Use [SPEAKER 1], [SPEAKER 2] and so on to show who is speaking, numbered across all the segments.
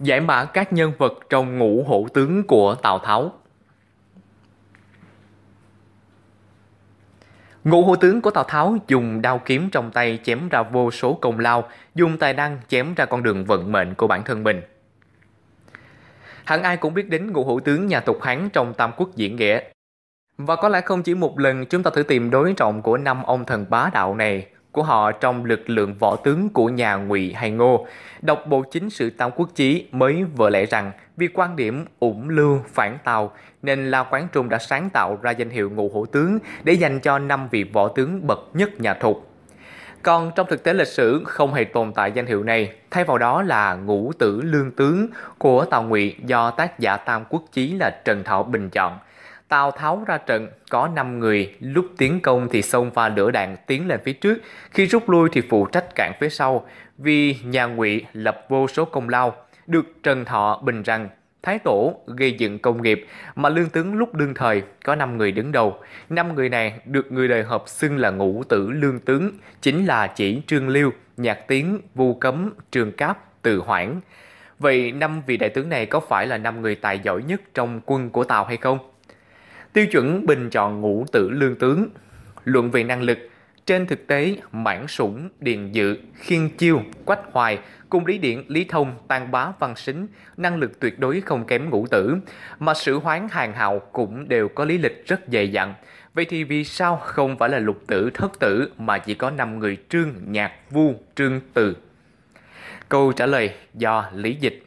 [SPEAKER 1] giải mã các nhân vật trong ngũ hổ tướng của Tào Tháo. Ngũ hổ tướng của Tào Tháo dùng đao kiếm trong tay chém ra vô số công lao, dùng tài năng chém ra con đường vận mệnh của bản thân mình. Hẳn ai cũng biết đến ngũ hổ tướng nhà tục Hán trong Tam Quốc diễn nghĩa. Và có lẽ không chỉ một lần chúng ta thử tìm đối trọng của năm ông thần bá đạo này của họ trong lực lượng võ tướng của nhà Ngụy hay Ngô. Đọc bộ chính sự Tam Quốc Chí mới vỡ lẽ rằng vì quan điểm ủng lưu phản tàu nên La Quán Trung đã sáng tạo ra danh hiệu ngụ hổ tướng để dành cho năm vị võ tướng bậc nhất nhà Thục. Còn trong thực tế lịch sử không hề tồn tại danh hiệu này, thay vào đó là ngũ tử lương tướng của Tào Ngụy do tác giả Tam Quốc Chí là Trần Thọ bình chọn – Tào Tháo ra trận, có 5 người, lúc tiến công thì xông và lửa đạn tiến lên phía trước, khi rút lui thì phụ trách cản phía sau, vì nhà ngụy lập vô số công lao, được Trần Thọ bình rằng Thái Tổ gây dựng công nghiệp mà lương tướng lúc đương thời có 5 người đứng đầu. 5 người này được người đời hợp xưng là ngũ tử lương tướng, chính là chỉ Trương Liêu, Nhạc Tiến, Vu Cấm, trường Cáp, Từ Hoảng. Vậy năm vị đại tướng này có phải là năm người tài giỏi nhất trong quân của Tào hay không? Tiêu chuẩn bình chọn ngũ tử lương tướng, luận về năng lực, trên thực tế, Mãn Sủng, Điền Dự, Khiên Chiêu, Quách Hoài cùng Lý Điện, Lý Thông, Tàn Bá, Văn xính năng lực tuyệt đối không kém ngũ tử, mà sử hoán hàng hào cũng đều có lý lịch rất dày dặn. Vậy thì vì sao không phải là lục tử, thất tử mà chỉ có 5 người trương, nhạc, vu, trương, từ? Câu trả lời do Lý Dịch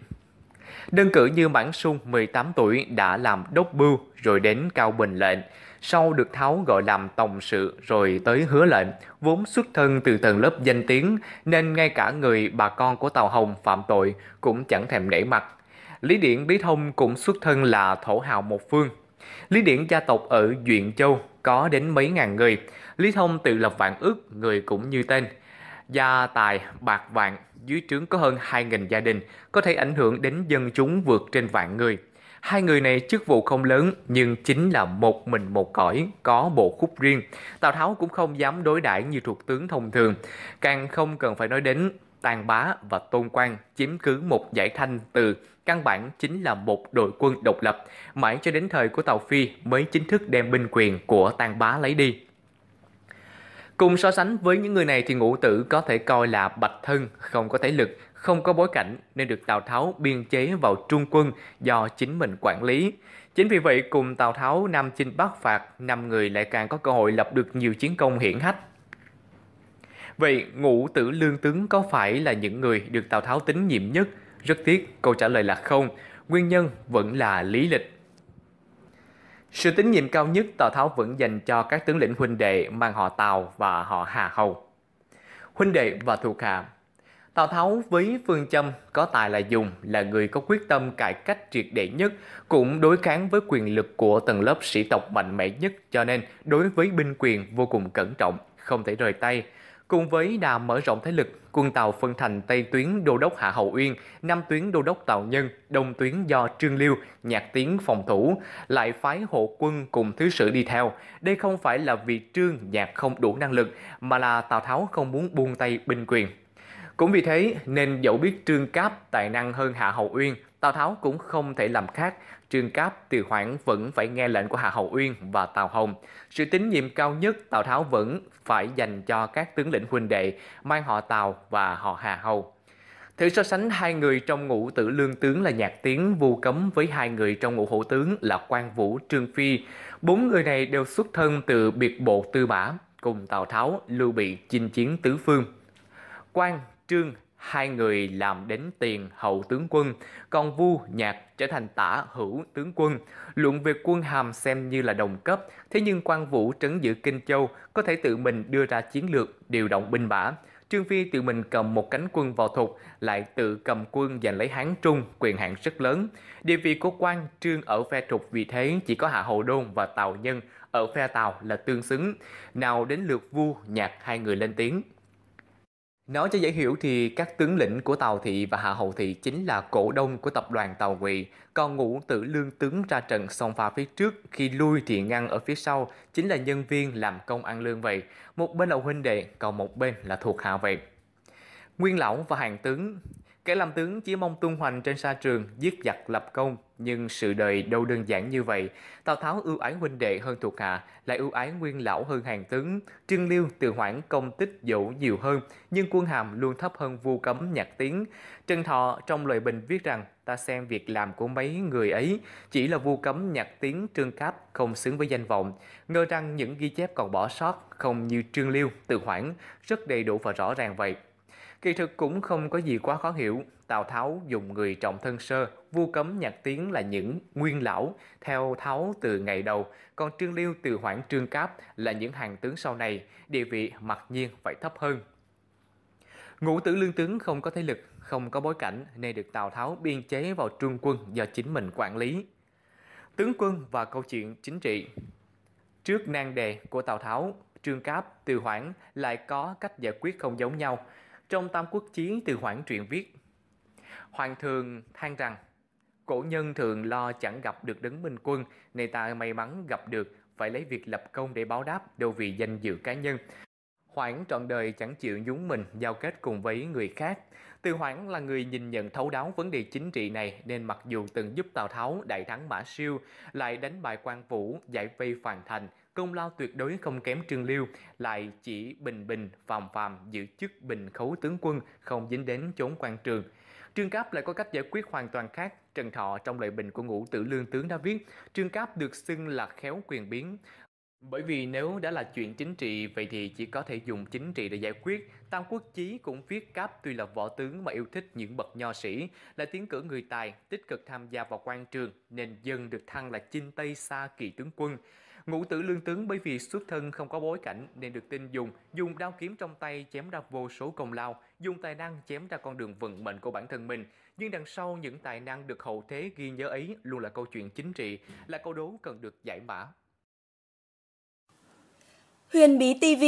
[SPEAKER 1] Đơn cử như Mãn Sung 18 tuổi đã làm đốc bưu rồi đến Cao Bình lệnh, sau được Tháo gọi làm tổng sự rồi tới hứa lệnh, vốn xuất thân từ tầng lớp danh tiếng nên ngay cả người bà con của Tàu Hồng phạm tội cũng chẳng thèm nể mặt. Lý Điển bí Thông cũng xuất thân là thổ hào một phương. Lý Điển gia tộc ở Duyện Châu có đến mấy ngàn người. Lý Thông tự lập vạn ước, người cũng như tên, gia tài bạc vạn dưới trướng có hơn 2.000 gia đình, có thể ảnh hưởng đến dân chúng vượt trên vạn người. Hai người này chức vụ không lớn nhưng chính là một mình một cõi, có bộ khúc riêng. Tào Tháo cũng không dám đối đãi như thuộc tướng thông thường, càng không cần phải nói đến Tàn Bá và Tôn quan chiếm cứ một giải thanh từ căn bản chính là một đội quân độc lập, mãi cho đến thời của Tàu Phi mới chính thức đem binh quyền của Tàn Bá lấy đi. Cùng so sánh với những người này thì ngũ tử có thể coi là bạch thân, không có thế lực, không có bối cảnh nên được Tào Tháo biên chế vào trung quân do chính mình quản lý. Chính vì vậy cùng Tào Tháo Nam chinh Bắc phạt, năm người lại càng có cơ hội lập được nhiều chiến công hiển hách. Vậy ngũ tử lương tướng có phải là những người được Tào Tháo tín nhiệm nhất? Rất tiếc, câu trả lời là không. Nguyên nhân vẫn là lý lịch sự tín nhiệm cao nhất Tào Tháo vẫn dành cho các tướng lĩnh huynh đệ mang họ Tào và họ Hà Hầu. Huynh đệ và thuộc hạ Tào Tháo với phương châm có tài là dùng là người có quyết tâm cải cách triệt để nhất, cũng đối kháng với quyền lực của tầng lớp sĩ tộc mạnh mẽ nhất cho nên đối với binh quyền vô cùng cẩn trọng, không thể rời tay. Cùng với đà mở rộng thế lực quân Tàu phân thành Tây tuyến Đô đốc Hạ Hậu Uyên, Nam tuyến Đô đốc Tào Nhân, Đông tuyến do Trương Liêu, Nhạc Tiến phòng thủ, lại phái hộ quân cùng thứ sử đi theo. Đây không phải là vì Trương Nhạc không đủ năng lực, mà là Tào Tháo không muốn buông tay binh quyền. Cũng vì thế nên dẫu biết Trương Cáp tài năng hơn Hạ Hậu Uyên, Tào Tháo cũng không thể làm khác, Trương Cáp, Từ Hoãn vẫn phải nghe lệnh của Hạ Hậu Uyên và Tào Hồng. Sự tín nhiệm cao nhất Tào Tháo vẫn phải dành cho các tướng lĩnh huynh đệ, mang họ Tào và họ Hà Hầu. Thử so sánh hai người trong ngũ tử lương tướng là Nhạc Tiến Vu Cấm với hai người trong ngũ hổ tướng là Quan Vũ Trương Phi. Bốn người này đều xuất thân từ biệt bộ Tư Mã cùng Tào Tháo, Lưu Bị chinh chiến tứ phương. Quan, Trương, hai người làm đến tiền hậu tướng quân, còn Vu Nhạc trở thành tả hữu tướng quân. Luận về quân hàm xem như là đồng cấp, thế nhưng quan vũ trấn giữ Kinh Châu có thể tự mình đưa ra chiến lược điều động binh mã. Trương Phi tự mình cầm một cánh quân vào thục, lại tự cầm quân giành lấy Hán Trung, quyền hạn rất lớn. Địa vị của quan Trương ở phe trục vì thế chỉ có Hạ Hậu Đôn và Tào Nhân, ở phe Tào là tương xứng. Nào đến lượt Vu Nhạc hai người lên tiếng. Nói cho dễ hiểu thì các tướng lĩnh của tàu Thị và Hạ Hậu Thị chính là cổ đông của tập đoàn tàu Ngụy, còn ngũ tử lương tướng ra trận song pha phía trước, khi lui thì ngăn ở phía sau, chính là nhân viên làm công ăn lương vậy. Một bên là huynh đệ, còn một bên là thuộc hạ vậy. Nguyên lão và hàng tướng Kẻ làm tướng chỉ mong tung hoành trên sa trường, giết giặc lập công, nhưng sự đời đâu đơn giản như vậy. Tào Tháo ưu ái huynh đệ hơn thuộc hạ, lại ưu ái nguyên lão hơn hàng tướng. Trương Liêu từ hoãn công tích dẫu nhiều hơn, nhưng quân hàm luôn thấp hơn vu cấm nhạc tiếng. Trần Thọ trong lời bình viết rằng, ta xem việc làm của mấy người ấy chỉ là vu cấm nhạc tiếng trương cáp không xứng với danh vọng. Ngờ rằng những ghi chép còn bỏ sót không như Trương Liêu, từ hoãn, rất đầy đủ và rõ ràng vậy. Kỳ thực cũng không có gì quá khó hiểu, Tào Tháo dùng người trọng thân sơ, vu cấm nhạc tiếng là những nguyên lão theo Tháo từ ngày đầu, còn Trương Liêu từ hoãn Trương Cáp là những hàng tướng sau này, địa vị mặc nhiên phải thấp hơn. Ngũ tử lương tướng không có thế lực, không có bối cảnh nên được Tào Tháo biên chế vào trung quân do chính mình quản lý. Tướng quân và câu chuyện chính trị Trước nan đề của Tào Tháo, Trương Cáp, Từ Hoảng lại có cách giải quyết không giống nhau trong Tam Quốc Chiến từ hoãn truyện viết. Hoàng thường than rằng, cổ nhân thường lo chẳng gặp được đấng minh quân, nên ta may mắn gặp được, phải lấy việc lập công để báo đáp đâu vì danh dự cá nhân. Hoảng trọn đời chẳng chịu nhúng mình giao kết cùng với người khác. Từ Hoảng là người nhìn nhận thấu đáo vấn đề chính trị này nên mặc dù từng giúp Tào Tháo đại thắng Mã Siêu, lại đánh bại Quan Vũ, giải vây Phàn Thành, công lao tuyệt đối không kém Trương Liêu, lại chỉ bình bình phàm phàm giữ chức bình khấu tướng quân không dính đến chốn quan trường. Trương Cáp lại có cách giải quyết hoàn toàn khác. Trần Thọ trong lời bình của ngũ tử lương tướng đã viết, Trương Cáp được xưng là khéo quyền biến. Bởi vì nếu đã là chuyện chính trị, vậy thì chỉ có thể dùng chính trị để giải quyết. Tam Quốc Chí cũng viết Cáp tuy là võ tướng mà yêu thích những bậc nho sĩ, là tiến cử người tài, tích cực tham gia vào quan trường, nên dân được thăng là chinh Tây xa kỳ tướng quân. Ngũ tử lương tướng bởi vì xuất thân không có bối cảnh nên được tin dùng, dùng đao kiếm trong tay chém ra vô số công lao, dùng tài năng chém ra con đường vận mệnh của bản thân mình. Nhưng đằng sau những tài năng được hậu thế ghi nhớ ấy luôn là câu chuyện chính trị, là câu đố cần được giải mã. Huyền Bí TV,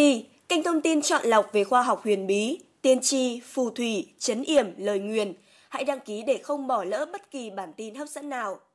[SPEAKER 1] kênh thông tin chọn lọc về khoa học huyền bí, tiên tri, phù thủy, chấn yểm, lời nguyền. Hãy đăng ký để không bỏ lỡ bất kỳ bản tin hấp dẫn nào.